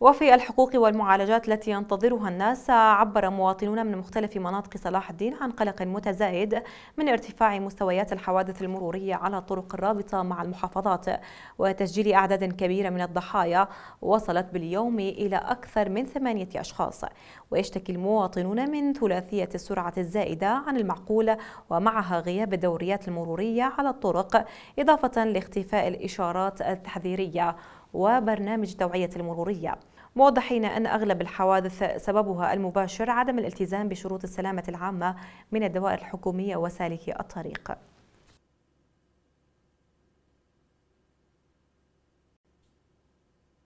وفي الحقوق والمعالجات التي ينتظرها الناس عبر مواطنون من مختلف مناطق صلاح الدين عن قلق متزايد من ارتفاع مستويات الحوادث المرورية على طرق الرابطة مع المحافظات وتسجيل أعداد كبيرة من الضحايا وصلت باليوم إلى أكثر من ثمانية أشخاص ويشتكي المواطنون من ثلاثية السرعة الزائدة عن المعقول ومعها غياب الدوريات المرورية على الطرق إضافة لاختفاء الإشارات التحذيرية وبرنامج توعية المرورية موضحين أن أغلب الحوادث سببها المباشر عدم الالتزام بشروط السلامة العامة من الدوائر الحكومية وسالكي الطريق